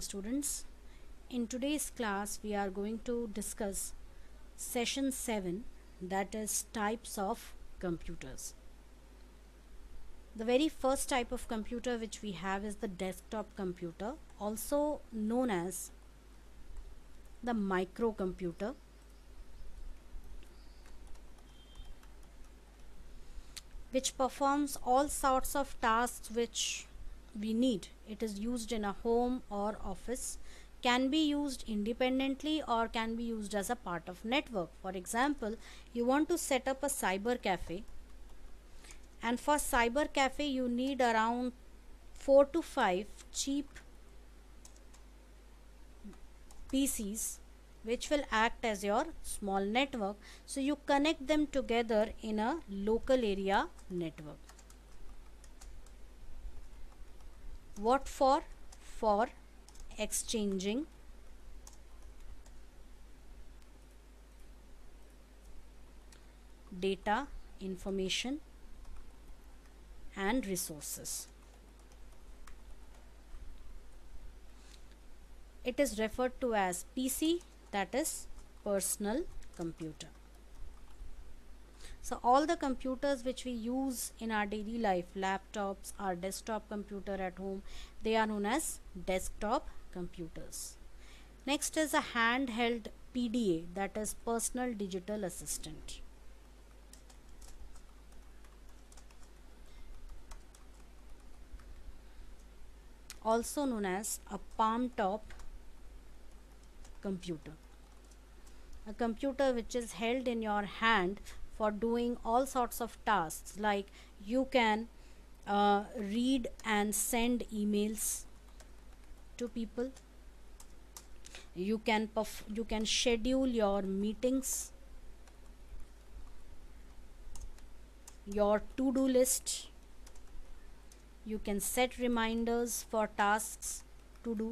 morning students in today's class we are going to discuss session 7 that is types of computers the very first type of computer which we have is the desktop computer also known as the microcomputer which performs all sorts of tasks which we need it is used in a home or office, can be used independently or can be used as a part of network. For example, you want to set up a cyber cafe and for cyber cafe you need around 4 to 5 cheap PCs which will act as your small network. So you connect them together in a local area network. what for for exchanging data information and resources it is referred to as PC that is personal computer so all the computers which we use in our daily life, laptops, our desktop computer at home, they are known as desktop computers. Next is a handheld PDA that is personal digital assistant. also known as a palm top computer a computer which is held in your hand for doing all sorts of tasks like you can uh, read and send emails to people you can perf you can schedule your meetings your to-do list you can set reminders for tasks to do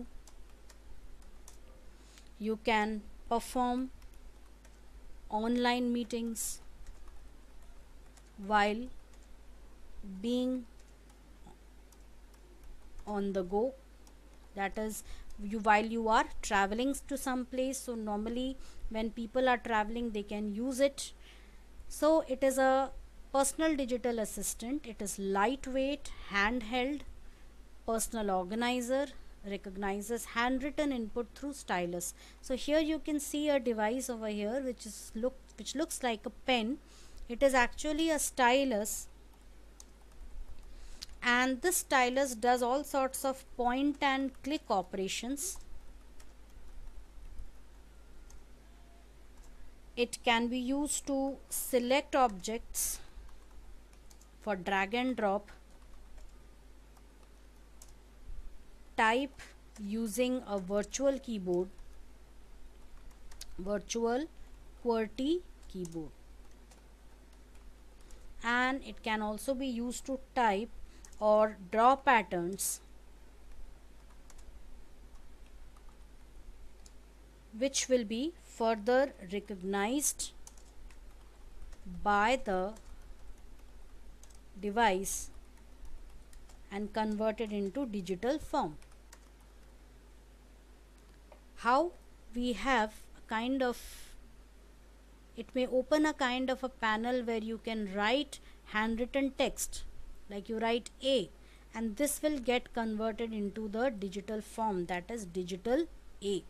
you can perform online meetings while being on the go that is you while you are traveling to some place so normally when people are traveling they can use it so it is a personal digital assistant it is lightweight handheld personal organizer recognizes handwritten input through stylus so here you can see a device over here which is look which looks like a pen it is actually a stylus and this stylus does all sorts of point and click operations it can be used to select objects for drag and drop type using a virtual keyboard virtual QWERTY keyboard and it can also be used to type or draw patterns which will be further recognized by the device and converted into digital form. How we have kind of it may open a kind of a panel where you can write handwritten text like you write A and this will get converted into the digital form that is digital A.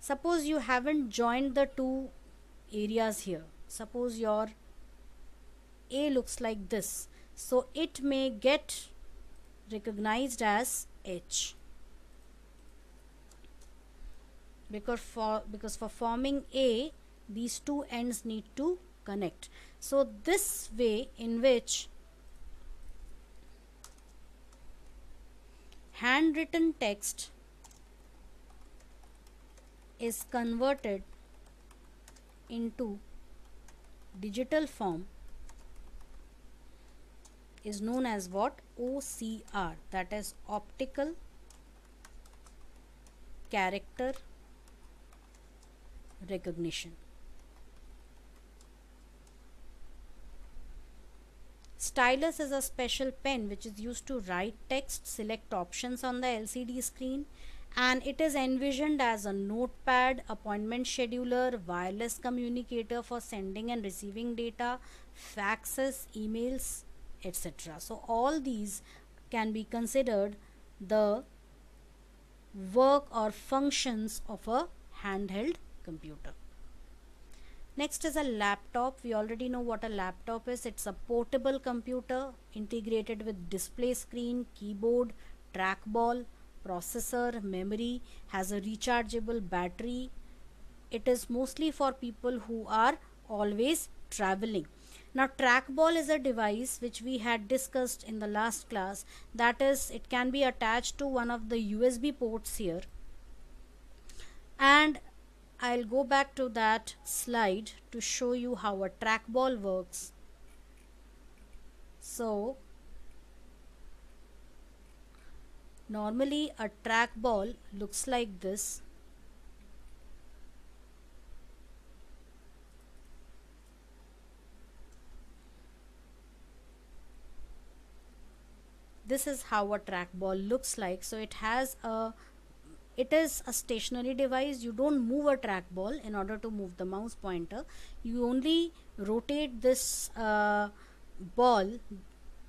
Suppose you haven't joined the two areas here. Suppose your A looks like this. So it may get recognized as H. Because for, because for forming A, these two ends need to connect so this way in which handwritten text is converted into digital form is known as what OCR that is optical character recognition Stylus is a special pen which is used to write text, select options on the LCD screen and it is envisioned as a notepad, appointment scheduler, wireless communicator for sending and receiving data, faxes, emails, etc. So all these can be considered the work or functions of a handheld computer. Next is a laptop. We already know what a laptop is. It's a portable computer integrated with display screen, keyboard, trackball, processor, memory, has a rechargeable battery. It is mostly for people who are always traveling. Now trackball is a device which we had discussed in the last class. That is it can be attached to one of the USB ports here. And I'll go back to that slide to show you how a trackball works. So normally a trackball looks like this. This is how a trackball looks like. So it has a it is a stationary device you don't move a trackball in order to move the mouse pointer you only rotate this uh, ball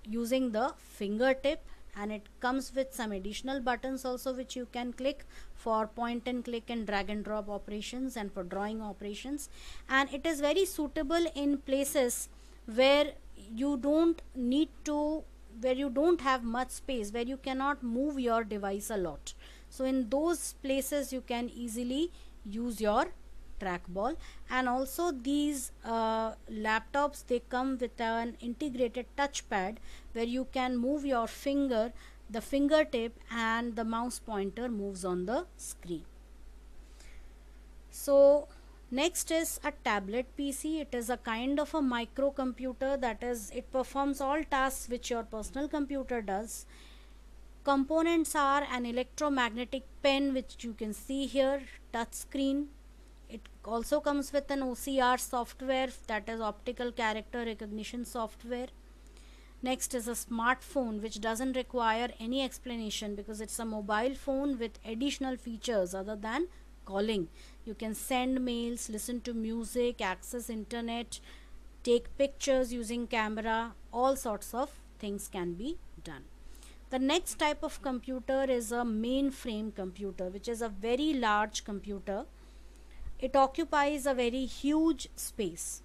using the fingertip and it comes with some additional buttons also which you can click for point and click and drag and drop operations and for drawing operations and it is very suitable in places where you don't need to where you don't have much space where you cannot move your device a lot so in those places you can easily use your trackball and also these uh, laptops they come with an integrated touchpad where you can move your finger the fingertip and the mouse pointer moves on the screen so next is a tablet pc it is a kind of a microcomputer that is it performs all tasks which your personal computer does Components are an electromagnetic pen which you can see here, touch screen. It also comes with an OCR software that is optical character recognition software. Next is a smartphone which doesn't require any explanation because it's a mobile phone with additional features other than calling. You can send mails, listen to music, access internet, take pictures using camera, all sorts of things can be the next type of computer is a mainframe computer, which is a very large computer. It occupies a very huge space,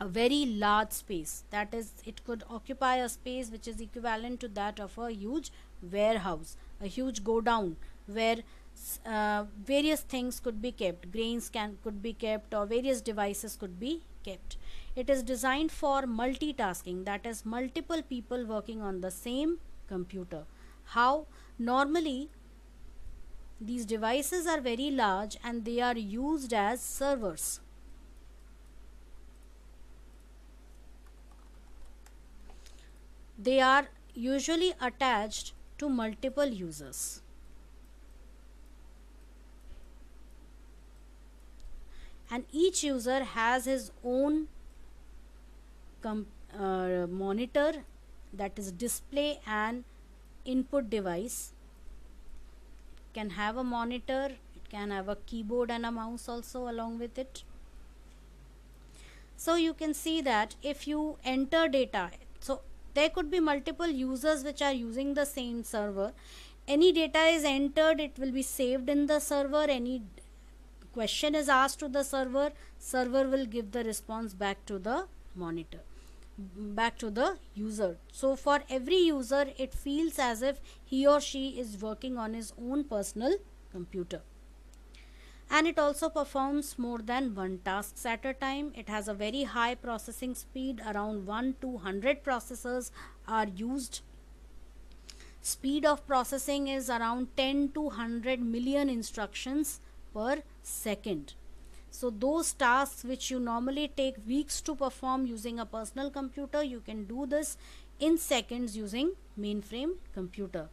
a very large space. That is, it could occupy a space which is equivalent to that of a huge warehouse, a huge go down where uh, various things could be kept grains can could be kept or various devices could be kept it is designed for multitasking that is multiple people working on the same computer. How? Normally, these devices are very large and they are used as servers. They are usually attached to multiple users. And each user has his own uh, monitor that is display and input device it can have a monitor it can have a keyboard and a mouse also along with it so you can see that if you enter data so there could be multiple users which are using the same server any data is entered it will be saved in the server any question is asked to the server server will give the response back to the monitor back to the user. So for every user, it feels as if he or she is working on his own personal computer. And it also performs more than one tasks at a time. It has a very high processing speed, around 1 to 100 processors are used. Speed of processing is around 10 to 100 million instructions per second. So those tasks which you normally take weeks to perform using a personal computer, you can do this in seconds using mainframe computer.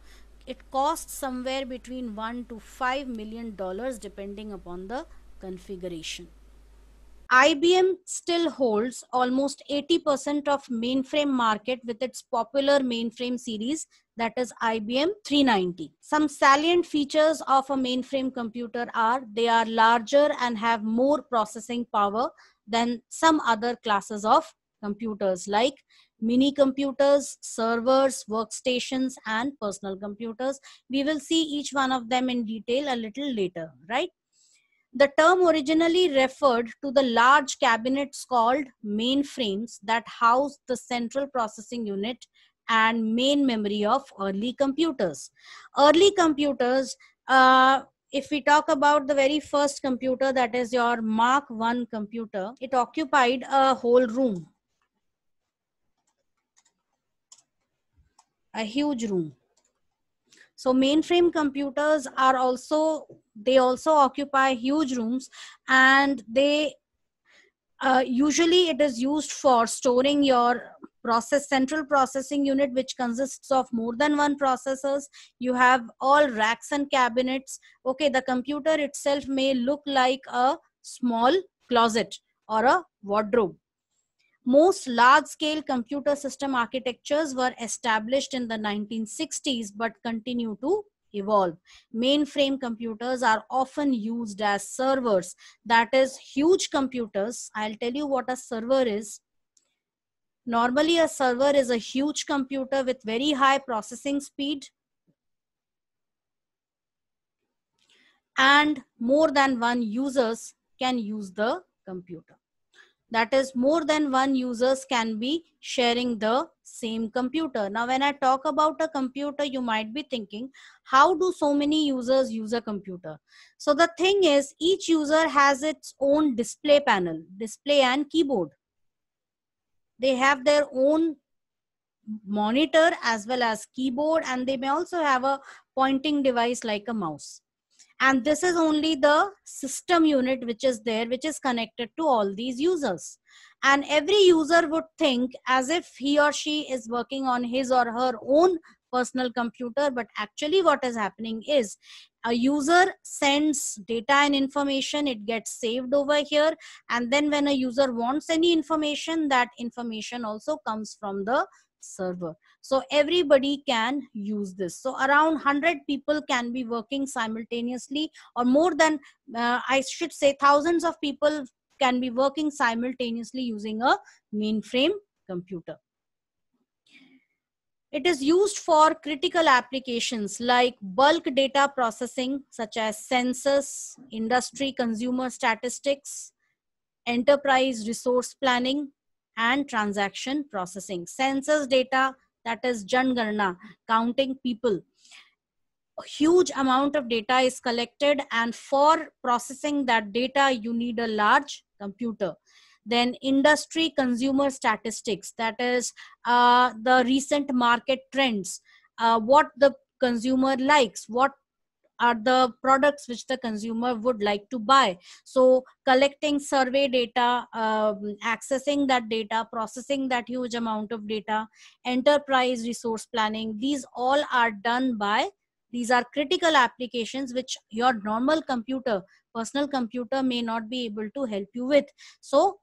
It costs somewhere between 1 to 5 million dollars depending upon the configuration. IBM still holds almost 80% of mainframe market with its popular mainframe series that is IBM 390. Some salient features of a mainframe computer are they are larger and have more processing power than some other classes of computers like mini computers, servers, workstations and personal computers. We will see each one of them in detail a little later, right? The term originally referred to the large cabinets called mainframes that housed the central processing unit and main memory of early computers. Early computers, uh, if we talk about the very first computer, that is your Mark 1 computer, it occupied a whole room, a huge room so mainframe computers are also they also occupy huge rooms and they uh, usually it is used for storing your process central processing unit which consists of more than one processors you have all racks and cabinets okay the computer itself may look like a small closet or a wardrobe most large-scale computer system architectures were established in the 1960s but continue to evolve. Mainframe computers are often used as servers. That is huge computers. I'll tell you what a server is. Normally a server is a huge computer with very high processing speed and more than one users can use the computer. That is more than one users can be sharing the same computer. Now, when I talk about a computer, you might be thinking, how do so many users use a computer? So the thing is each user has its own display panel, display and keyboard. They have their own monitor as well as keyboard and they may also have a pointing device like a mouse and this is only the system unit which is there which is connected to all these users and every user would think as if he or she is working on his or her own personal computer but actually what is happening is a user sends data and information it gets saved over here and then when a user wants any information that information also comes from the server so everybody can use this. So around 100 people can be working simultaneously or more than, uh, I should say thousands of people can be working simultaneously using a mainframe computer. It is used for critical applications like bulk data processing, such as census, industry consumer statistics, enterprise resource planning, and transaction processing. Census data that is Jangarna, counting people. A huge amount of data is collected and for processing that data, you need a large computer then industry consumer statistics that is uh, the recent market trends uh, what the consumer likes what are the products which the consumer would like to buy so collecting survey data um, accessing that data processing that huge amount of data enterprise resource planning these all are done by these are critical applications which your normal computer personal computer may not be able to help you with so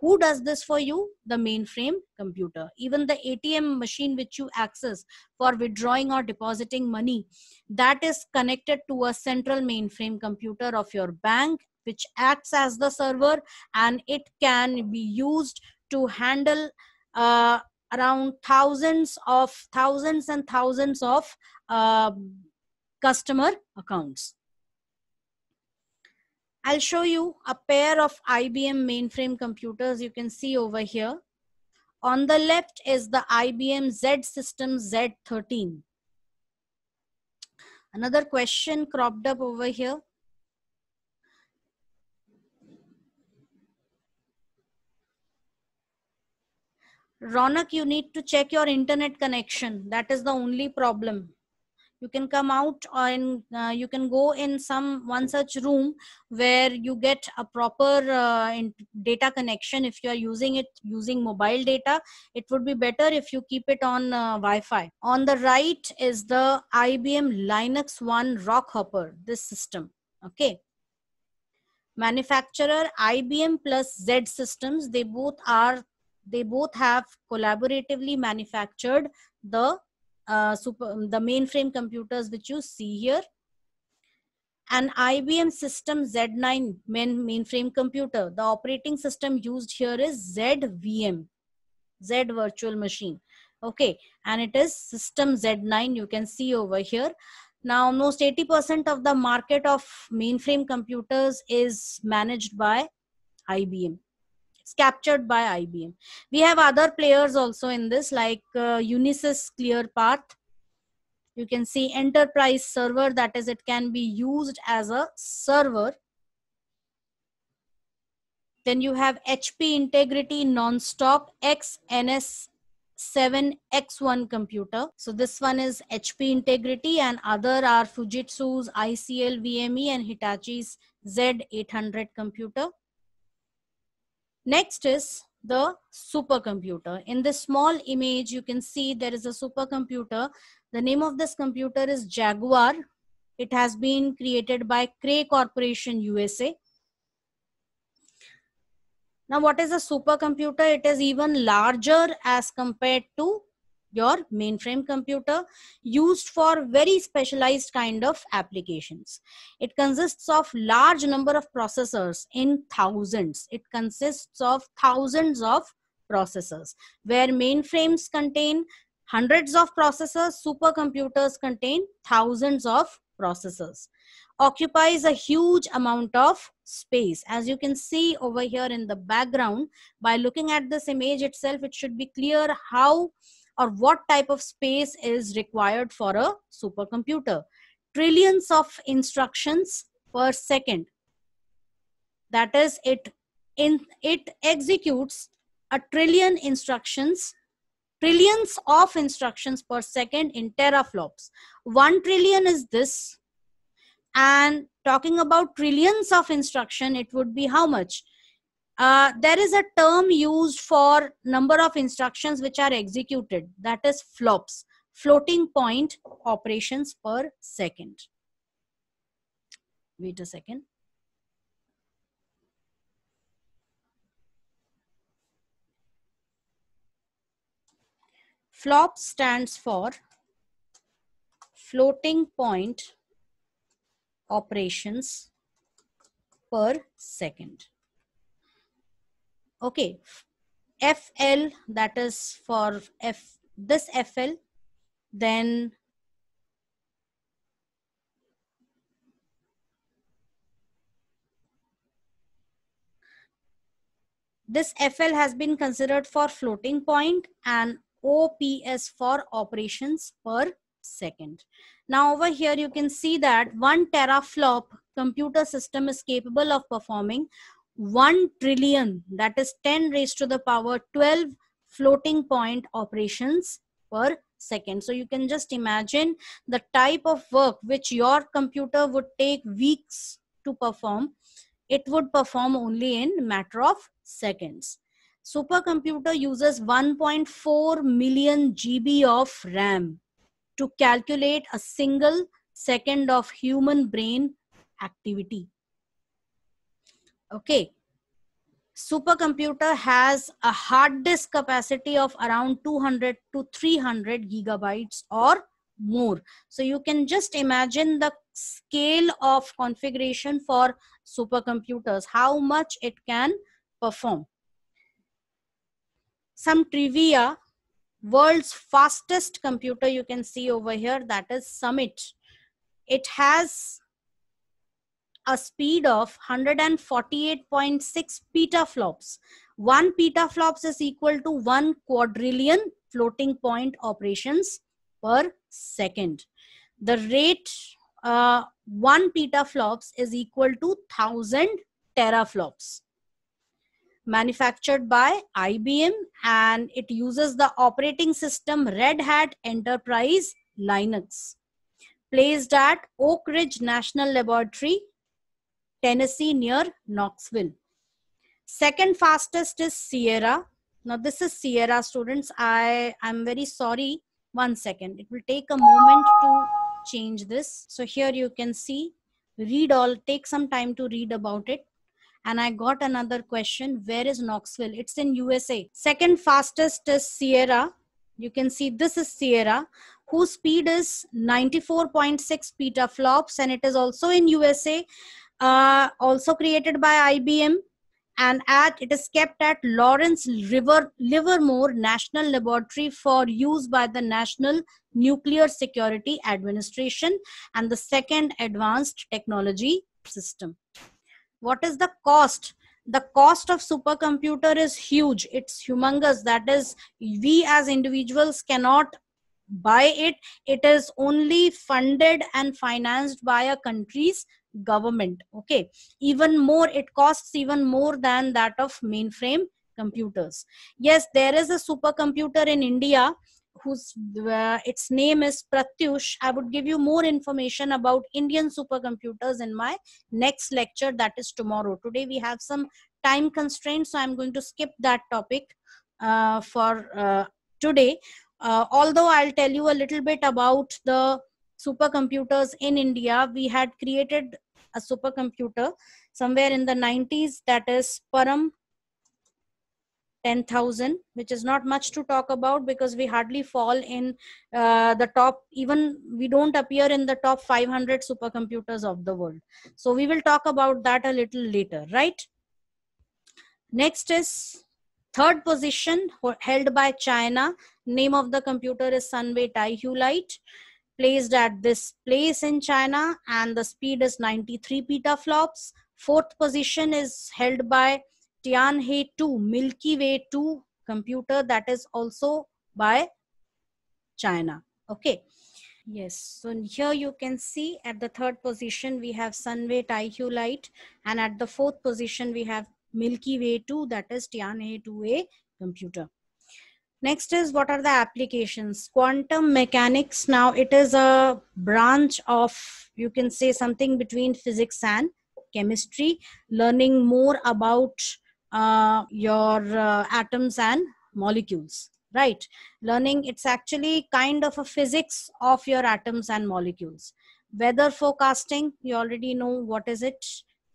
who does this for you? The mainframe computer. Even the ATM machine which you access for withdrawing or depositing money, that is connected to a central mainframe computer of your bank, which acts as the server and it can be used to handle uh, around thousands of thousands and thousands of uh, customer accounts I'll show you a pair of IBM mainframe computers you can see over here. On the left is the IBM Z System Z13. Another question cropped up over here. Ronak, you need to check your internet connection. That is the only problem you can come out and uh, you can go in some one such room where you get a proper uh, data connection if you are using it using mobile data it would be better if you keep it on uh, wi-fi on the right is the ibm linux one rock hopper this system okay manufacturer ibm plus z systems they both are they both have collaboratively manufactured the uh, super, um, the mainframe computers which you see here. An IBM System Z9 main, mainframe computer. The operating system used here is ZVM, Z Virtual Machine. Okay, and it is System Z9. You can see over here. Now, almost 80% of the market of mainframe computers is managed by IBM it's captured by IBM. We have other players also in this like uh, Unisys ClearPath. You can see enterprise server that is it can be used as a server. Then you have HP Integrity Nonstop XNS 7X1 computer. So this one is HP Integrity and other are Fujitsu's ICL VME and Hitachi's Z800 computer. Next is the supercomputer. In this small image, you can see there is a supercomputer. The name of this computer is Jaguar. It has been created by Cray Corporation USA. Now, what is a supercomputer? It is even larger as compared to your mainframe computer used for very specialized kind of applications it consists of large number of processors in thousands it consists of thousands of processors where mainframes contain hundreds of processors supercomputers contain thousands of processors occupies a huge amount of space as you can see over here in the background by looking at this image itself it should be clear how or what type of space is required for a supercomputer. Trillions of instructions per second. That is, it, in, it executes a trillion instructions, trillions of instructions per second in teraflops. One trillion is this. And talking about trillions of instruction, it would be how much? Uh, there is a term used for number of instructions which are executed that is flops floating point operations per second wait a second flop stands for floating point operations per second okay fl that is for f this fl then this fl has been considered for floating point and ops for operations per second now over here you can see that one teraflop computer system is capable of performing 1 trillion, that is 10 raised to the power 12 floating point operations per second. So you can just imagine the type of work which your computer would take weeks to perform. It would perform only in matter of seconds. Supercomputer uses 1.4 million GB of RAM to calculate a single second of human brain activity. Okay. Supercomputer has a hard disk capacity of around 200 to 300 gigabytes or more. So you can just imagine the scale of configuration for supercomputers, how much it can perform. Some trivia, world's fastest computer you can see over here, that is Summit. It has a speed of 148.6 petaflops. One petaflops is equal to one quadrillion floating point operations per second. The rate uh, one petaflops is equal to 1000 teraflops manufactured by IBM and it uses the operating system Red Hat Enterprise Linux placed at Oak Ridge National Laboratory Tennessee near Knoxville. Second fastest is Sierra. Now this is Sierra students. I am very sorry. One second. It will take a moment to change this. So here you can see read all take some time to read about it and i got another question where is knoxville it's in usa second fastest is sierra you can see this is sierra whose speed is 94.6 petaflops and it is also in usa uh, also created by IBM, and at it is kept at Lawrence River Livermore National Laboratory for use by the National Nuclear Security Administration and the second advanced technology system. What is the cost? The cost of supercomputer is huge. It's humongous. That is, we as individuals cannot buy it. It is only funded and financed by a country's government okay even more it costs even more than that of mainframe computers yes there is a supercomputer in india whose uh, its name is pratyush i would give you more information about indian supercomputers in my next lecture that is tomorrow today we have some time constraints so i'm going to skip that topic uh, for uh, today uh, although i'll tell you a little bit about the supercomputers in India. We had created a supercomputer somewhere in the 90s that is Param 10,000, which is not much to talk about because we hardly fall in uh, the top, even we don't appear in the top 500 supercomputers of the world. So we will talk about that a little later, right? Next is third position held by China. Name of the computer is Sunway Taihu placed at this place in China and the speed is 93 petaflops. Fourth position is held by Tianhe 2, Milky Way 2 computer that is also by China. Okay. Yes. So here you can see at the third position we have Sunway Taihu light and at the fourth position we have Milky Way 2 that is Tianhe 2A computer. Next is what are the applications? Quantum mechanics. Now it is a branch of, you can say something between physics and chemistry, learning more about uh, your uh, atoms and molecules, right? Learning, it's actually kind of a physics of your atoms and molecules. Weather forecasting, you already know what is it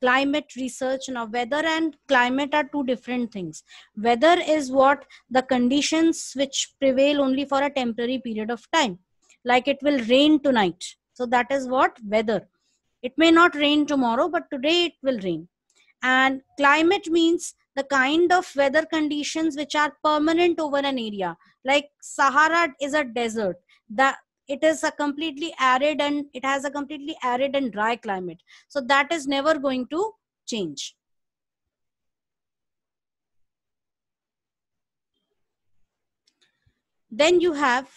climate research now weather and climate are two different things weather is what the conditions which prevail only for a temporary period of time like it will rain tonight so that is what weather it may not rain tomorrow but today it will rain and climate means the kind of weather conditions which are permanent over an area like sahara is a desert that it is a completely arid and it has a completely arid and dry climate so that is never going to change then you have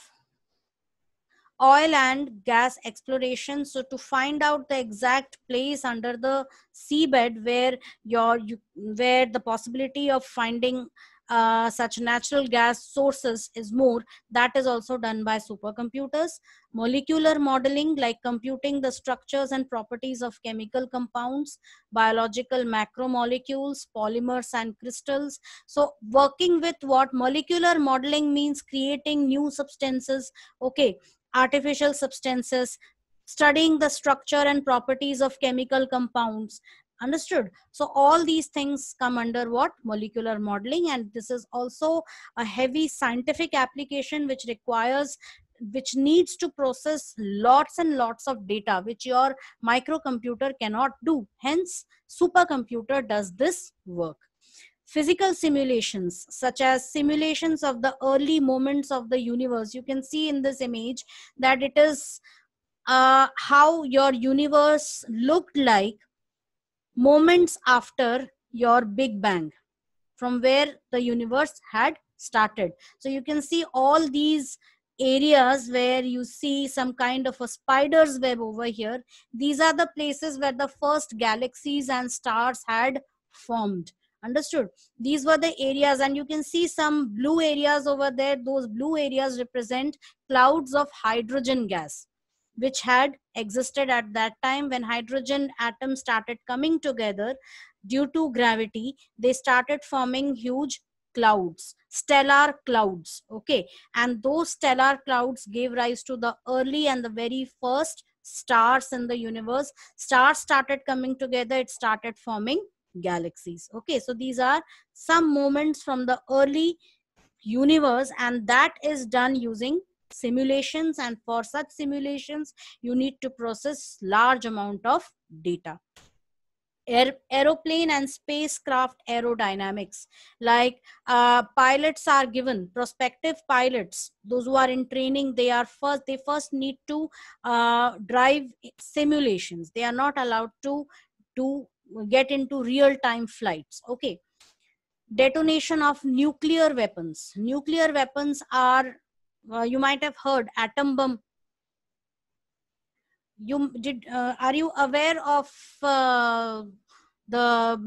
oil and gas exploration so to find out the exact place under the seabed where your where the possibility of finding uh, such natural gas sources is more. That is also done by supercomputers. Molecular modeling, like computing the structures and properties of chemical compounds, biological macromolecules, polymers and crystals. So working with what molecular modeling means creating new substances, okay, artificial substances, studying the structure and properties of chemical compounds understood so all these things come under what molecular modeling and this is also a heavy scientific application which requires which needs to process lots and lots of data which your microcomputer cannot do hence supercomputer does this work physical simulations such as simulations of the early moments of the universe you can see in this image that it is uh, how your universe looked like moments after your big bang from where the universe had started so you can see all these areas where you see some kind of a spider's web over here these are the places where the first galaxies and stars had formed understood these were the areas and you can see some blue areas over there those blue areas represent clouds of hydrogen gas which had existed at that time when hydrogen atoms started coming together due to gravity they started forming huge clouds stellar clouds okay and those stellar clouds gave rise to the early and the very first stars in the universe stars started coming together it started forming galaxies okay so these are some moments from the early universe and that is done using simulations and for such simulations you need to process large amount of data Air, aeroplane and spacecraft aerodynamics like uh, pilots are given prospective pilots those who are in training they are first they first need to uh, drive simulations they are not allowed to to get into real time flights okay detonation of nuclear weapons nuclear weapons are uh, you might have heard atom bomb you did uh, are you aware of uh, the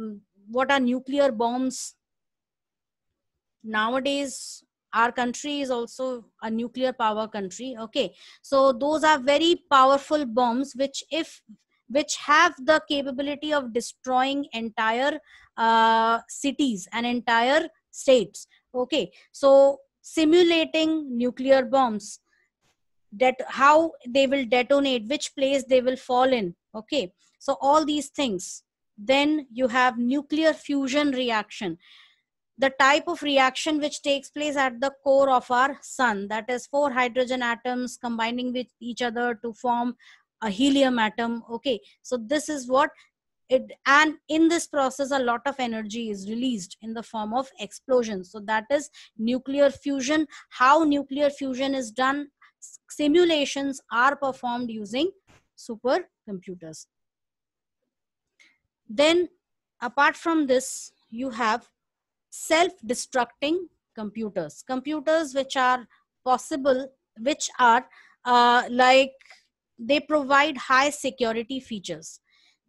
what are nuclear bombs nowadays our country is also a nuclear power country okay so those are very powerful bombs which if which have the capability of destroying entire uh, cities and entire states okay so simulating nuclear bombs that how they will detonate which place they will fall in okay so all these things then you have nuclear fusion reaction the type of reaction which takes place at the core of our sun that is four hydrogen atoms combining with each other to form a helium atom okay so this is what it and in this process a lot of energy is released in the form of explosions so that is nuclear fusion how nuclear fusion is done simulations are performed using supercomputers then apart from this you have self-destructing computers computers which are possible which are uh, like they provide high security features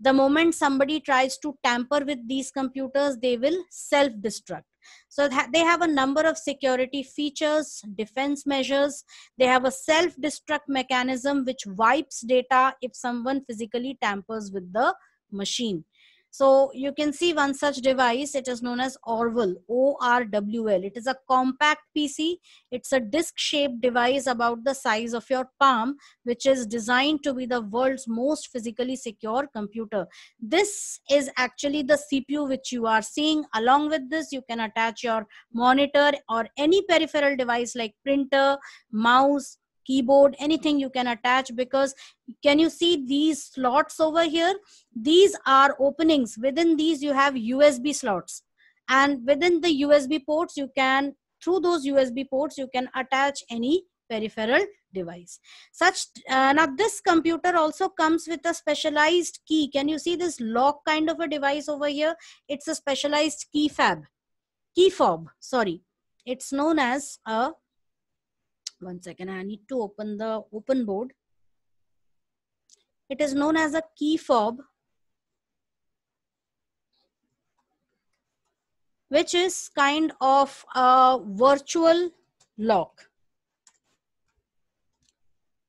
the moment somebody tries to tamper with these computers they will self destruct so they have a number of security features, defense measures. They have a self-destruct mechanism which wipes data if someone physically tampers with the machine. So you can see one such device, it is known as Orwell, O-R-W-L. It is a compact PC. It's a disc-shaped device about the size of your palm, which is designed to be the world's most physically secure computer. This is actually the CPU which you are seeing. Along with this, you can attach your monitor or any peripheral device like printer, mouse, keyboard anything you can attach because can you see these slots over here these are openings within these you have usb slots and within the usb ports you can through those usb ports you can attach any peripheral device such uh, now this computer also comes with a specialized key can you see this lock kind of a device over here it's a specialized key fab key fob sorry it's known as a one second i need to open the open board it is known as a key fob which is kind of a virtual lock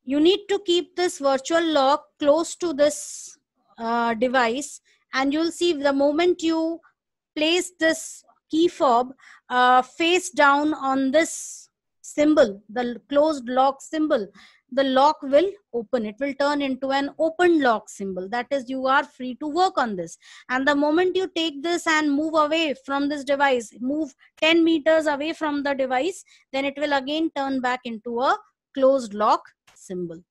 you need to keep this virtual lock close to this uh, device and you'll see the moment you place this key fob uh, face down on this symbol, the closed lock symbol, the lock will open. It will turn into an open lock symbol. That is, you are free to work on this. And the moment you take this and move away from this device, move 10 meters away from the device, then it will again turn back into a closed lock symbol.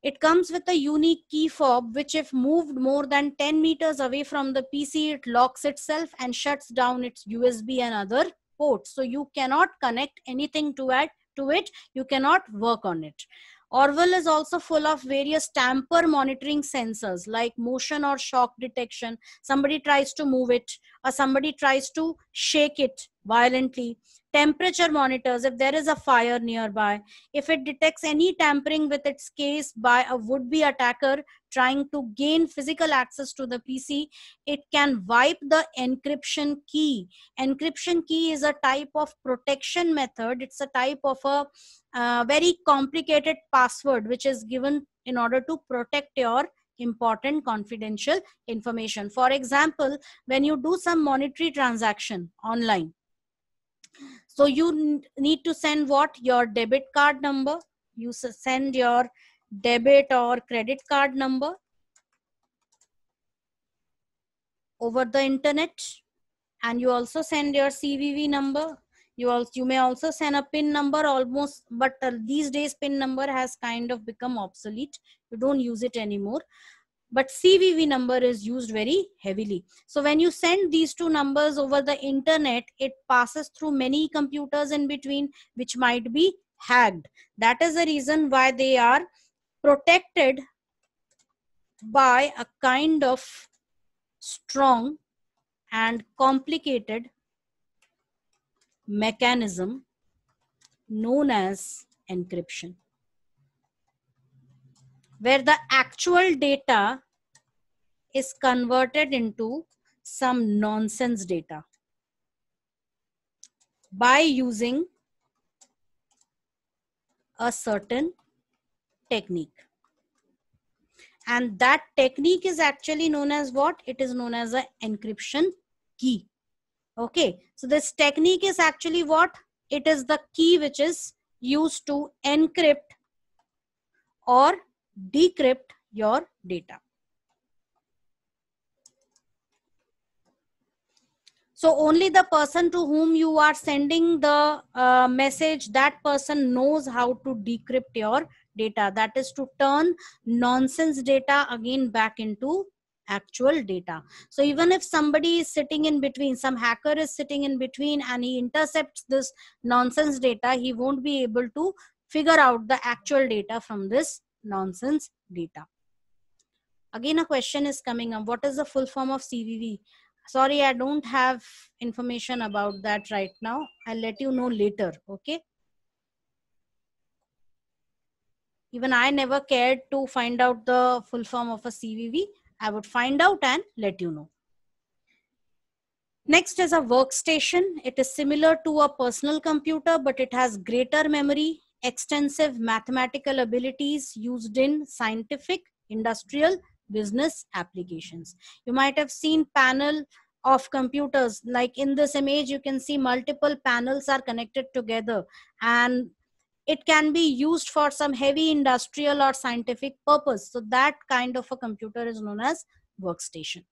It comes with a unique key fob, which if moved more than 10 meters away from the PC, it locks itself and shuts down its USB and other port. So you cannot connect anything to it, to it. You cannot work on it. Orville is also full of various tamper monitoring sensors like motion or shock detection. Somebody tries to move it or somebody tries to shake it violently. Temperature monitors if there is a fire nearby. If it detects any tampering with its case by a would-be attacker trying to gain physical access to the PC, it can wipe the encryption key. Encryption key is a type of protection method. It's a type of a uh, very complicated password which is given in order to protect your important confidential information. For example, when you do some monetary transaction online, so you need to send what? Your debit card number, you send your debit or credit card number over the internet and you also send your cvv number you also you may also send a pin number almost but uh, these days pin number has kind of become obsolete you don't use it anymore but cvv number is used very heavily so when you send these two numbers over the internet it passes through many computers in between which might be hacked that is the reason why they are protected by a kind of strong and complicated mechanism known as encryption where the actual data is converted into some nonsense data by using a certain technique and that technique is actually known as what it is known as a encryption key okay so this technique is actually what it is the key which is used to encrypt or decrypt your data so only the person to whom you are sending the uh, message that person knows how to decrypt your data that is to turn nonsense data again back into actual data so even if somebody is sitting in between some hacker is sitting in between and he intercepts this nonsense data he won't be able to figure out the actual data from this nonsense data again a question is coming up what is the full form of cvv sorry i don't have information about that right now i'll let you know later okay even i never cared to find out the full form of a cvv i would find out and let you know next is a workstation it is similar to a personal computer but it has greater memory extensive mathematical abilities used in scientific industrial business applications you might have seen panel of computers like in this image you can see multiple panels are connected together and it can be used for some heavy industrial or scientific purpose. So that kind of a computer is known as workstation.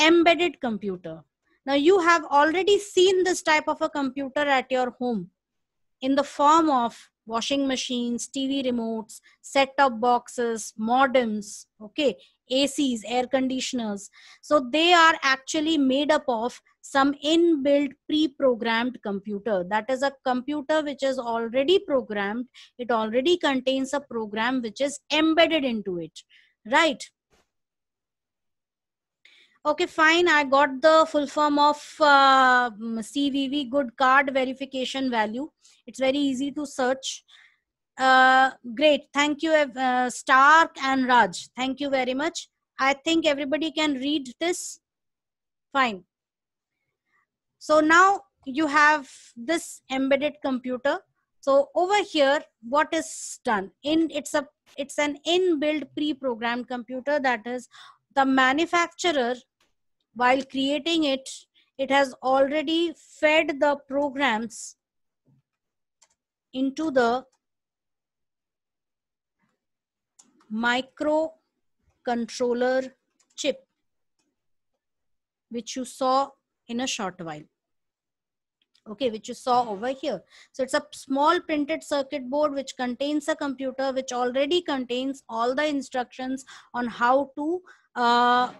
Embedded computer. Now you have already seen this type of a computer at your home in the form of washing machines, TV remotes, set-top boxes, modems, okay, ACs, air conditioners. So they are actually made up of some inbuilt pre-programmed computer. That is a computer which is already programmed. It already contains a program which is embedded into it, right? Okay, fine. I got the full form of uh, CVV, good card verification value. It's very easy to search. Uh, great. Thank you, uh, Stark and Raj. Thank you very much. I think everybody can read this. Fine. So now you have this embedded computer. So over here, what is done? In it's a it's an inbuilt pre-programmed computer that is the manufacturer while creating it it has already fed the programs into the microcontroller chip, which you saw in a short while. Okay, which you saw over here. So it's a small printed circuit board which contains a computer which already contains all the instructions on how to uh,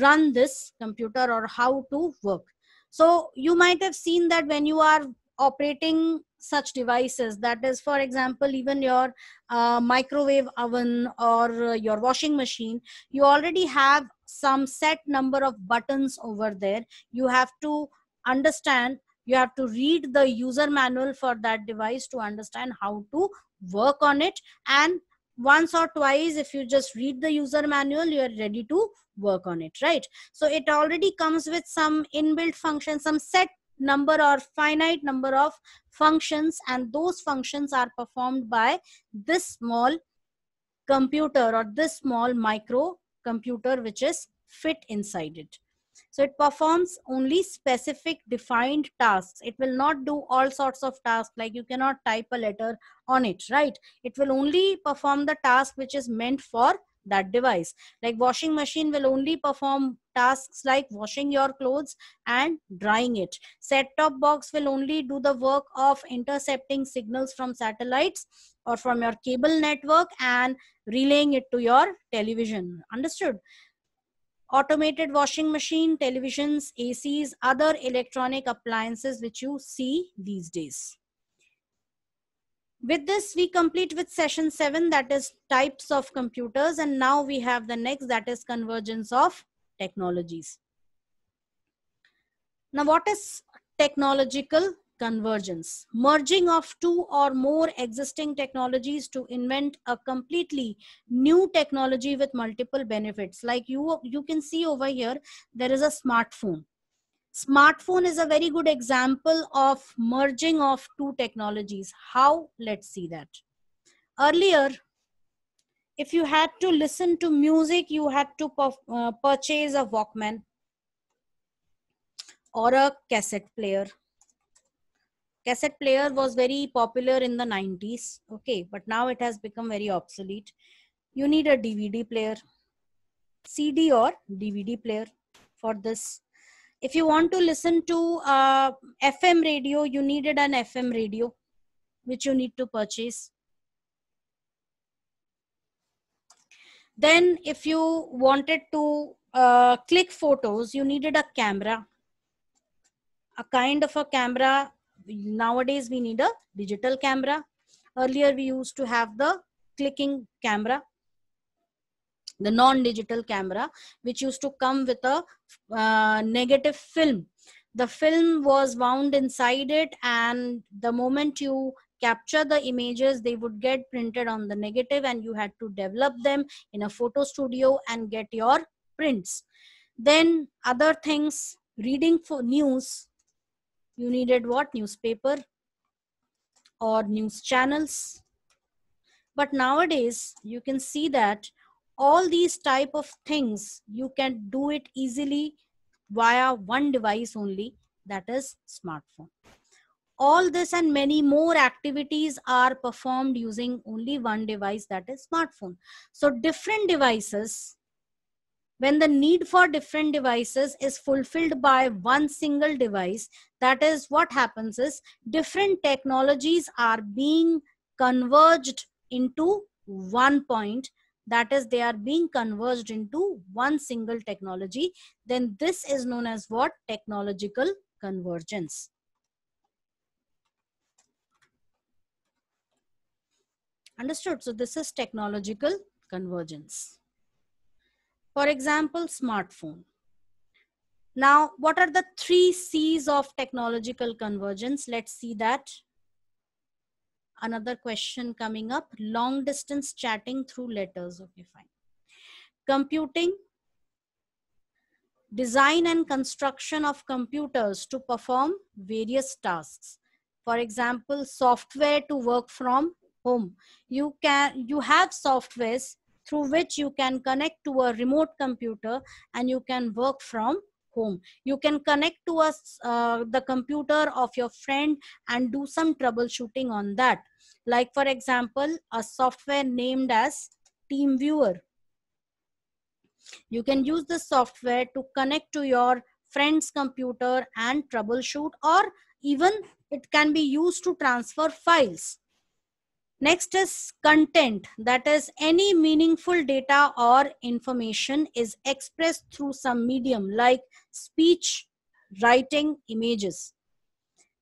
run this computer or how to work. So you might have seen that when you are operating such devices that is for example even your uh, microwave oven or uh, your washing machine you already have some set number of buttons over there you have to understand you have to read the user manual for that device to understand how to work on it and once or twice if you just read the user manual you are ready to work on it right so it already comes with some inbuilt function some set number or finite number of functions and those functions are performed by this small computer or this small microcomputer which is fit inside it. So it performs only specific defined tasks. It will not do all sorts of tasks like you cannot type a letter on it, right? It will only perform the task which is meant for that device like washing machine will only perform tasks like washing your clothes and drying it set top box will only do the work of intercepting signals from satellites or from your cable network and relaying it to your television understood automated washing machine televisions acs other electronic appliances which you see these days with this, we complete with session seven, that is types of computers. And now we have the next, that is convergence of technologies. Now, what is technological convergence? Merging of two or more existing technologies to invent a completely new technology with multiple benefits. Like you, you can see over here, there is a smartphone Smartphone is a very good example of merging of two technologies. How? Let's see that. Earlier, if you had to listen to music, you had to uh, purchase a Walkman or a cassette player. Cassette player was very popular in the 90s, okay, but now it has become very obsolete. You need a DVD player, CD or DVD player for this if you want to listen to uh, fm radio you needed an fm radio which you need to purchase then if you wanted to uh, click photos you needed a camera a kind of a camera nowadays we need a digital camera earlier we used to have the clicking camera the non-digital camera which used to come with a uh, negative film the film was wound inside it and the moment you capture the images they would get printed on the negative and you had to develop them in a photo studio and get your prints then other things reading for news you needed what newspaper or news channels but nowadays you can see that all these type of things you can do it easily via one device only that is smartphone all this and many more activities are performed using only one device that is smartphone so different devices when the need for different devices is fulfilled by one single device that is what happens is different technologies are being converged into one point that is they are being converged into one single technology, then this is known as what? Technological convergence. Understood? So this is technological convergence. For example, smartphone. Now, what are the three C's of technological convergence? Let's see that another question coming up long distance chatting through letters okay fine computing design and construction of computers to perform various tasks for example software to work from home you can you have softwares through which you can connect to a remote computer and you can work from home you can connect to us uh, the computer of your friend and do some troubleshooting on that like for example a software named as teamviewer you can use the software to connect to your friend's computer and troubleshoot or even it can be used to transfer files Next is content, that is any meaningful data or information is expressed through some medium like speech, writing, images.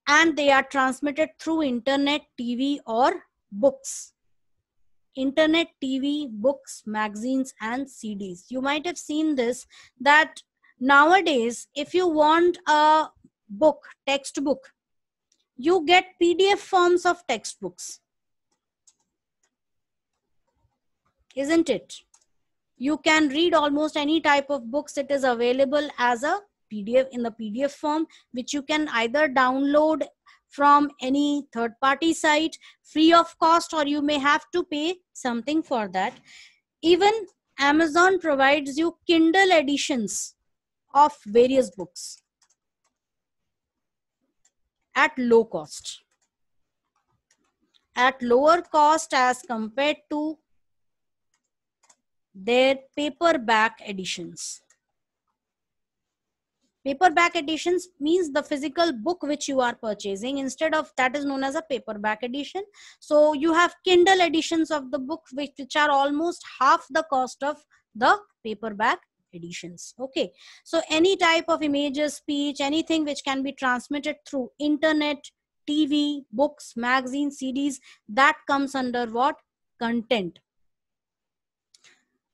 And they are transmitted through internet, TV or books. Internet, TV, books, magazines and CDs. You might have seen this that nowadays if you want a book, textbook, you get PDF forms of textbooks isn't it? You can read almost any type of books. It is available as a PDF in the PDF form, which you can either download from any third party site free of cost or you may have to pay something for that. Even Amazon provides you Kindle editions of various books at low cost. At lower cost as compared to their paperback editions. Paperback editions means the physical book which you are purchasing instead of that is known as a paperback edition. So you have Kindle editions of the book which, which are almost half the cost of the paperback editions okay so any type of images speech anything which can be transmitted through internet tv books magazines cds that comes under what content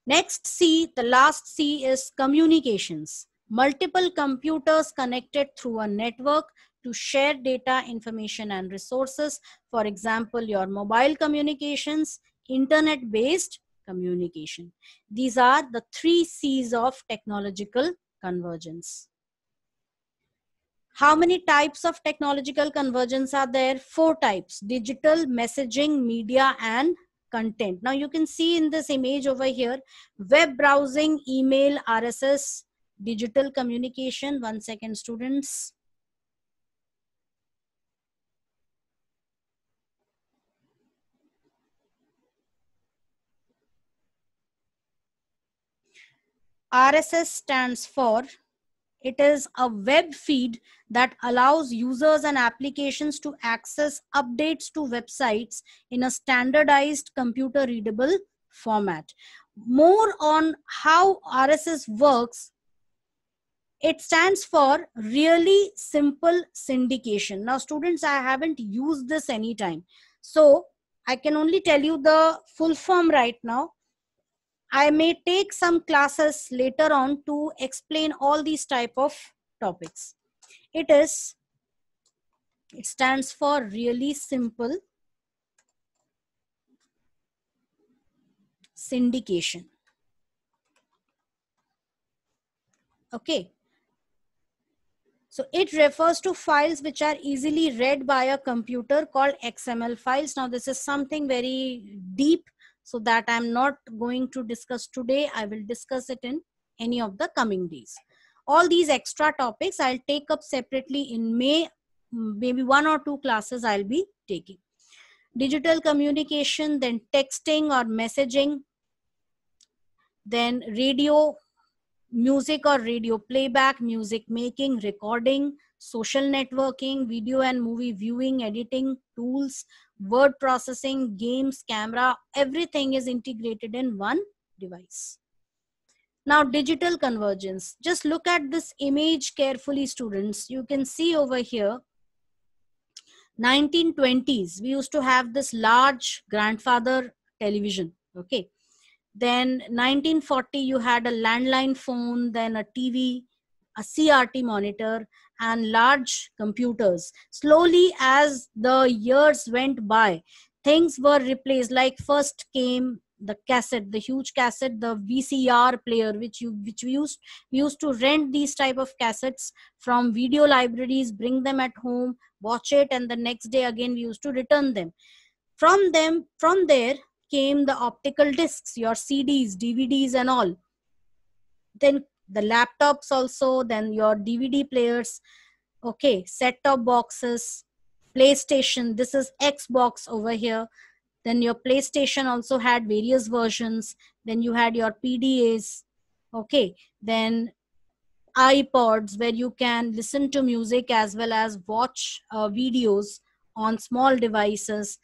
Next C, the last C is communications. Multiple computers connected through a network to share data, information and resources. For example, your mobile communications, internet-based communication. These are the three C's of technological convergence. How many types of technological convergence are there? Four types, digital, messaging, media, and content. Now you can see in this image over here, web browsing, email, RSS, digital communication. One second students. RSS stands for it is a web feed that allows users and applications to access updates to websites in a standardized computer readable format. More on how RSS works, it stands for really simple syndication. Now students, I haven't used this anytime. So I can only tell you the full form right now. I may take some classes later on to explain all these type of topics. It is, it stands for really simple syndication. Okay. So it refers to files which are easily read by a computer called XML files. Now this is something very deep so that I'm not going to discuss today. I will discuss it in any of the coming days. All these extra topics I'll take up separately in May. Mm, maybe one or two classes I'll be taking. Digital communication, then texting or messaging, then radio, music or radio playback, music making, recording, social networking, video and movie viewing, editing, tools, word processing, games, camera, everything is integrated in one device. Now digital convergence. Just look at this image carefully students. You can see over here 1920s we used to have this large grandfather television. Okay. Then 1940 you had a landline phone, then a TV, a CRT monitor and large computers. Slowly, as the years went by, things were replaced. Like first came the cassette the huge cassette the vcr player which you which we used we used to rent these type of cassettes from video libraries bring them at home watch it and the next day again we used to return them from them from there came the optical discs your cds dvds and all then the laptops also then your dvd players okay set top boxes playstation this is xbox over here then your playstation also had various versions then you had your pdas okay then ipods where you can listen to music as well as watch uh, videos on small devices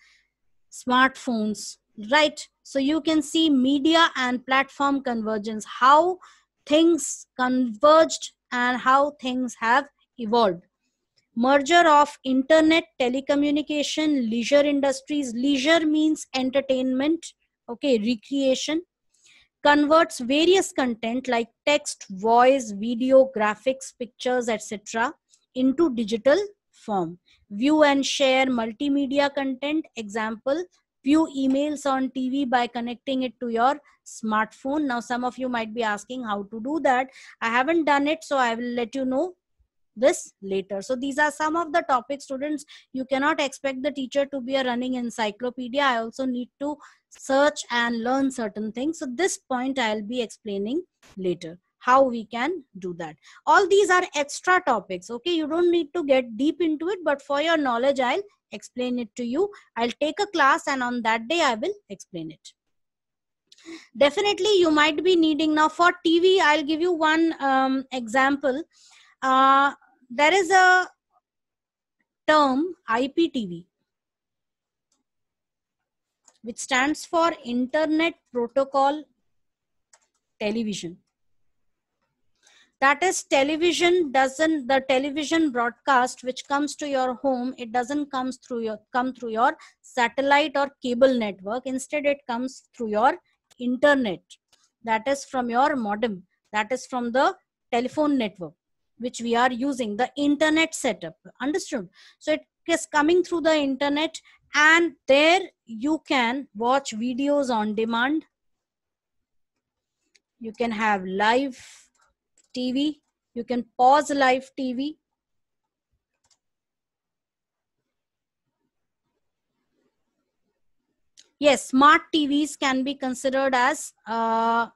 smartphones right so you can see media and platform convergence how things converged and how things have evolved merger of internet telecommunication leisure industries leisure means entertainment okay recreation converts various content like text voice video graphics pictures etc into digital form view and share multimedia content example few emails on TV by connecting it to your smartphone. Now, some of you might be asking how to do that. I haven't done it, so I will let you know this later so these are some of the topics students you cannot expect the teacher to be a running encyclopedia i also need to search and learn certain things so this point i'll be explaining later how we can do that all these are extra topics okay you don't need to get deep into it but for your knowledge i'll explain it to you. I'll take a class and on that day I will explain it. Definitely you might be needing now for TV. I'll give you one um, example. Uh, there is a term IPTV which stands for Internet Protocol Television that is television doesn't the television broadcast which comes to your home it doesn't comes through your come through your satellite or cable network instead it comes through your internet that is from your modem that is from the telephone network which we are using the internet setup understood so it is coming through the internet and there you can watch videos on demand you can have live TV. You can pause live TV. Yes, smart TVs can be considered as, uh,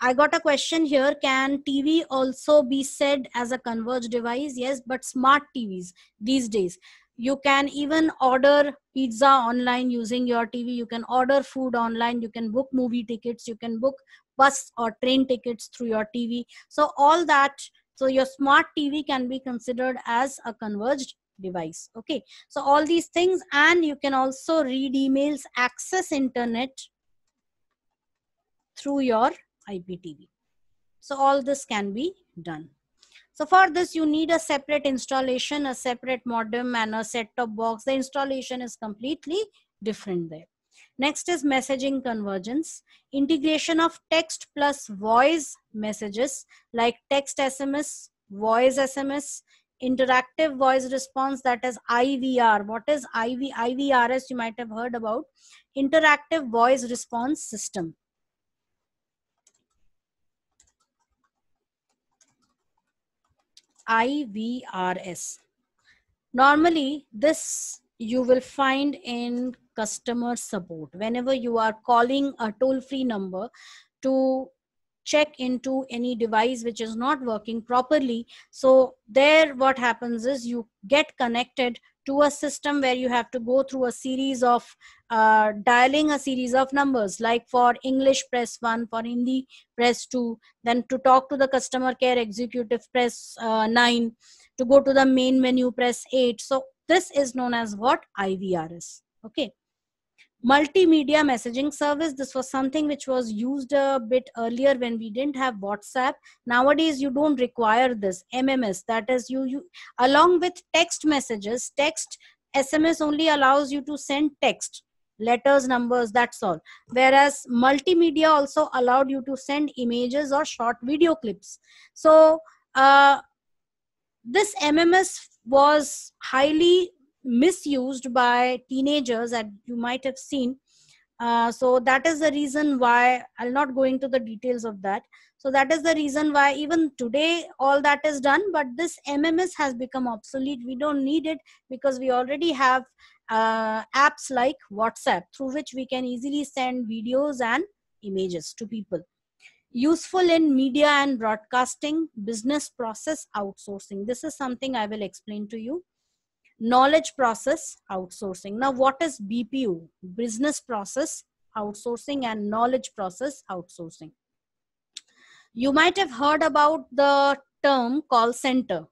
I got a question here, can TV also be said as a converged device? Yes, but smart TVs these days you can even order pizza online using your tv you can order food online you can book movie tickets you can book bus or train tickets through your TV. So all that, so your smart TV can be considered as a converged device. Okay, so all these things and you can also read emails, access internet through your IPTV. So all this can be done. So for this, you need a separate installation, a separate modem and a set-top box. The installation is completely different there. Next is messaging convergence, integration of text plus voice messages like text SMS, voice SMS, interactive voice response that is IVR. What is IV? IVRS you might have heard about. Interactive voice response system. IVRS. Normally this you will find in customer support. Whenever you are calling a toll free number to check into any device which is not working properly. So, there what happens is you get connected to a system where you have to go through a series of uh, dialing a series of numbers like for english press 1 for hindi press 2 then to talk to the customer care executive press uh, 9 to go to the main menu press 8 so this is known as what ivrs okay multimedia messaging service this was something which was used a bit earlier when we didn't have whatsapp nowadays you don't require this mms that is you, you along with text messages text sms only allows you to send text letters numbers that's all whereas multimedia also allowed you to send images or short video clips so uh, this mms was highly misused by teenagers that you might have seen uh, so that is the reason why i'll not go into the details of that so that is the reason why even today all that is done but this mms has become obsolete we don't need it because we already have uh, apps like whatsapp through which we can easily send videos and images to people useful in media and broadcasting business process outsourcing this is something i will explain to you knowledge process outsourcing. Now, what is BPO? Business process outsourcing and knowledge process outsourcing. You might have heard about the term call center.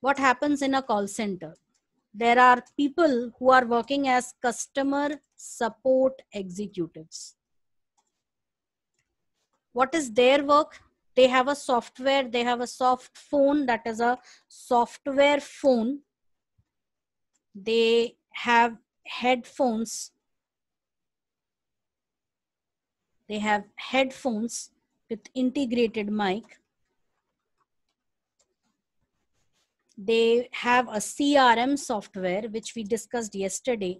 What happens in a call center? There are people who are working as customer support executives. What is their work? they have a software they have a soft phone that is a software phone they have headphones they have headphones with integrated mic they have a crm software which we discussed yesterday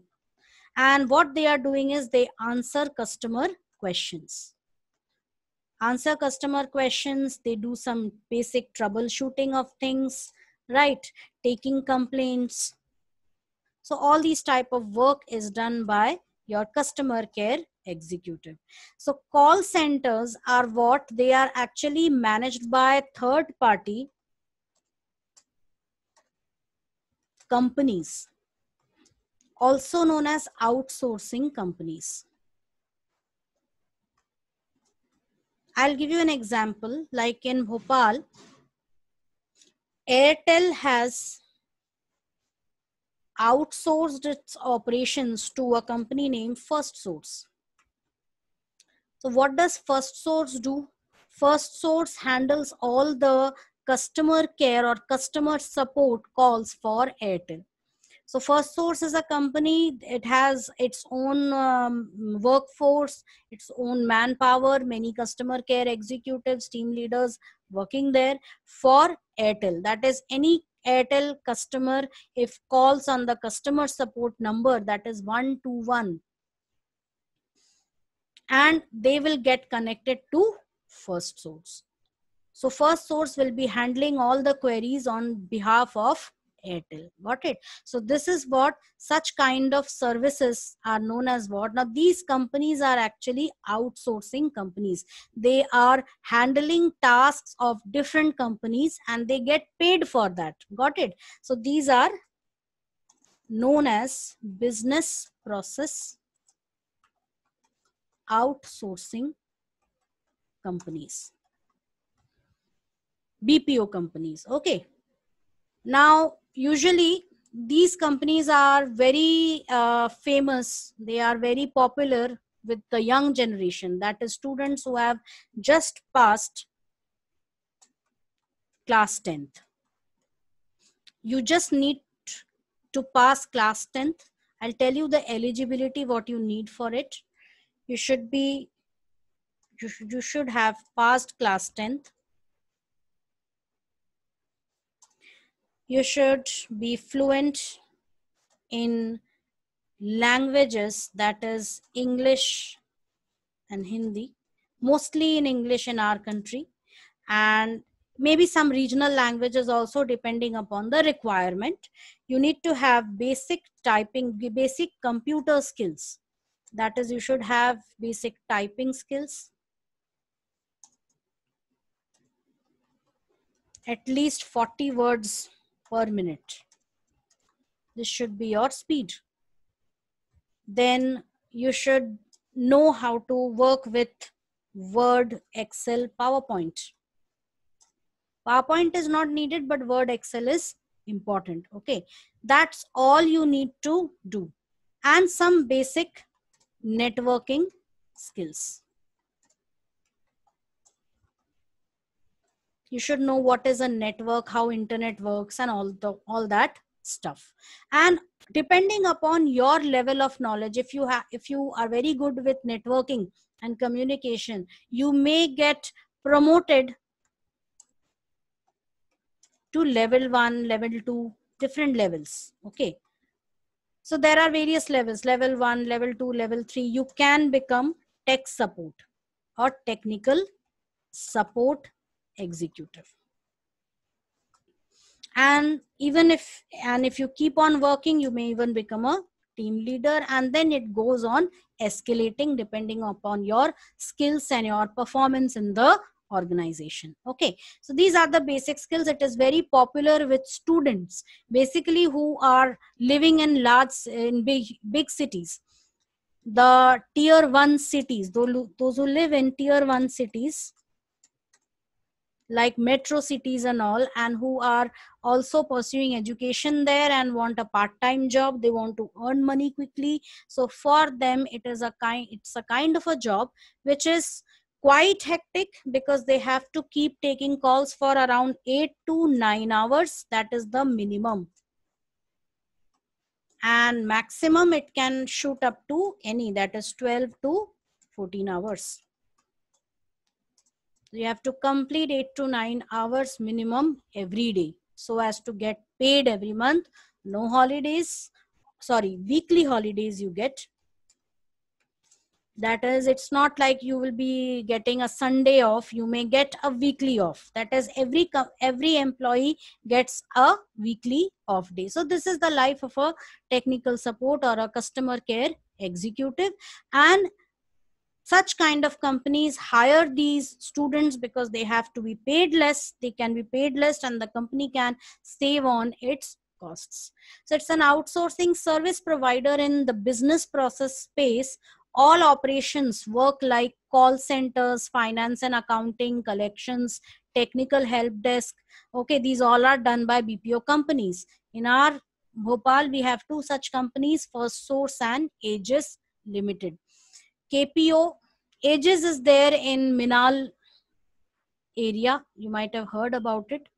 and what they are doing is they answer customer questions answer customer questions they do some basic troubleshooting of things right taking complaints so all these type of work is done by your customer care executive so call centers are what they are actually managed by third party companies also known as outsourcing companies I'll give you an example. Like in Bhopal, Airtel has outsourced its operations to a company named FirstSource. So what does FirstSource do? FirstSource handles all the customer care or customer support calls for Airtel. So first source is a company, it has its own um, workforce, its own manpower, many customer care executives, team leaders working there for Airtel. That is any Airtel customer, if calls on the customer support number, that is 121. And they will get connected to first source. So first source will be handling all the queries on behalf of Airtel. Got it? So this is what such kind of services are known as what? Now these companies are actually outsourcing companies. They are handling tasks of different companies and they get paid for that. Got it? So these are known as business process outsourcing companies. BPO companies. Okay. Now, usually these companies are very uh, famous. They are very popular with the young generation. That is students who have just passed class 10th. You just need to pass class 10th. I'll tell you the eligibility, what you need for it. You should be, you should, you should have passed class 10th you should be fluent in languages that is English and Hindi, mostly in English in our country and maybe some regional languages also depending upon the requirement. You need to have basic typing, basic computer skills. That is you should have basic typing skills, at least 40 words per minute. This should be your speed. Then you should know how to work with Word, Excel, PowerPoint. PowerPoint is not needed, but Word, Excel is important. Okay, that's all you need to do. And some basic networking skills. you should know what is a network how internet works and all the all that stuff and depending upon your level of knowledge if you have if you are very good with networking and communication you may get promoted to level 1 level 2 different levels okay so there are various levels level 1 level 2 level 3 you can become tech support or technical support executive and even if and if you keep on working you may even become a team leader and then it goes on escalating depending upon your skills and your performance in the organization okay so these are the basic skills it is very popular with students basically who are living in large in big big cities the tier 1 cities those who live in tier 1 cities like metro cities and all and who are also pursuing education there and want a part time job they want to earn money quickly so for them it is a kind it's a kind of a job which is quite hectic because they have to keep taking calls for around 8 to 9 hours that is the minimum and maximum it can shoot up to any that is 12 to 14 hours you have to complete eight to nine hours minimum every day so as to get paid every month. No holidays, sorry, weekly holidays you get. That is, it's not like you will be getting a Sunday off. You may get a weekly off. That is, every every employee gets a weekly off day. So this is the life of a technical support or a customer care executive. And such kind of companies hire these students because they have to be paid less they can be paid less and the company can save on its costs so it's an outsourcing service provider in the business process space all operations work like call centers finance and accounting collections technical help desk okay these all are done by bpo companies in our bhopal we have two such companies first source and aegis limited KPO. Aegis is there in Minal area. You might have heard about it.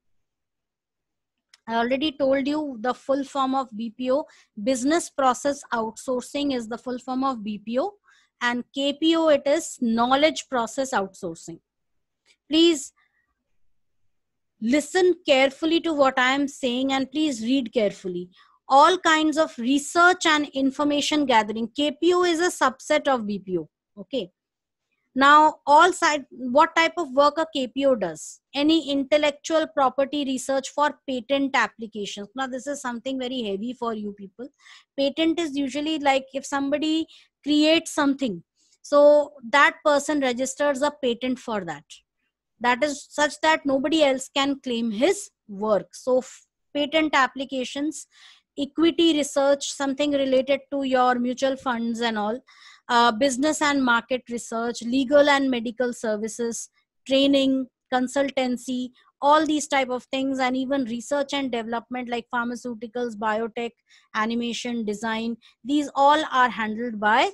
I already told you the full form of BPO. Business process outsourcing is the full form of BPO. And KPO, it is knowledge process outsourcing. Please listen carefully to what I am saying and please read carefully all kinds of research and information gathering. KPO is a subset of BPO. Okay. Now, all side, what type of work a KPO does? Any intellectual property research for patent applications. Now, this is something very heavy for you people. Patent is usually like if somebody creates something, so that person registers a patent for that. That is such that nobody else can claim his work. So, patent applications equity research, something related to your mutual funds and all, uh, business and market research, legal and medical services, training, consultancy, all these type of things and even research and development like pharmaceuticals, biotech, animation, design, these all are handled by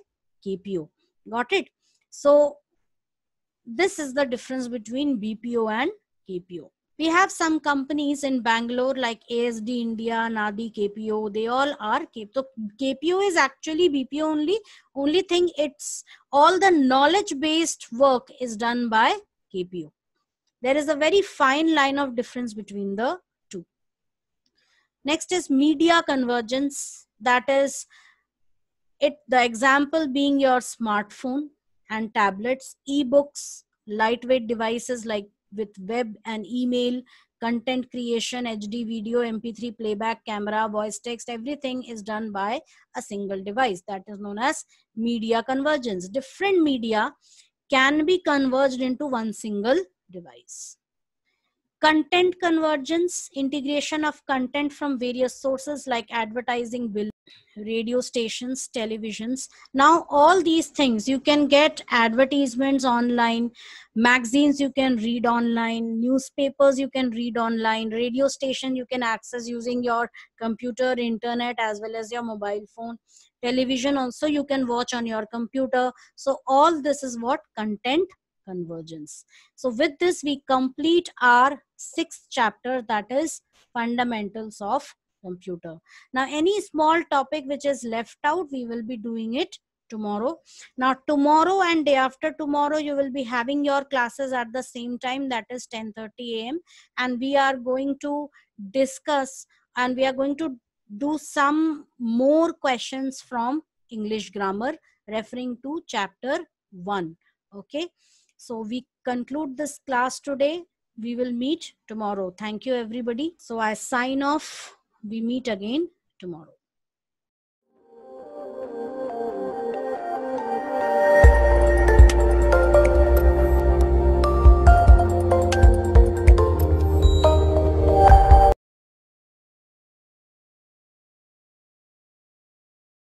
KPO. Got it? So this is the difference between BPO and KPO we have some companies in Bangalore like ASD India, Nadi KPO. They all are KPO. So KPO is actually BPO only. Only thing it's all the knowledge based work is done by KPO. There is a very fine line of difference between the two. Next is media convergence. That is it. The example being your smartphone and tablets, e-books, lightweight devices like with web and email, content creation, HD video, MP3 playback, camera, voice text, everything is done by a single device. That is known as media convergence. Different media can be converged into one single device. Content convergence, integration of content from various sources like advertising, bill radio stations televisions now all these things you can get advertisements online magazines you can read online newspapers you can read online radio station you can access using your computer internet as well as your mobile phone television also you can watch on your computer so all this is what content convergence so with this we complete our sixth chapter that is fundamentals of computer. Now, any small topic which is left out, we will be doing it tomorrow. Now, tomorrow and day after tomorrow, you will be having your classes at the same time, that is 10.30 a.m. And we are going to discuss and we are going to do some more questions from English grammar referring to chapter 1. Okay. So we conclude this class today. We will meet tomorrow. Thank you everybody. So I sign off. We meet again tomorrow.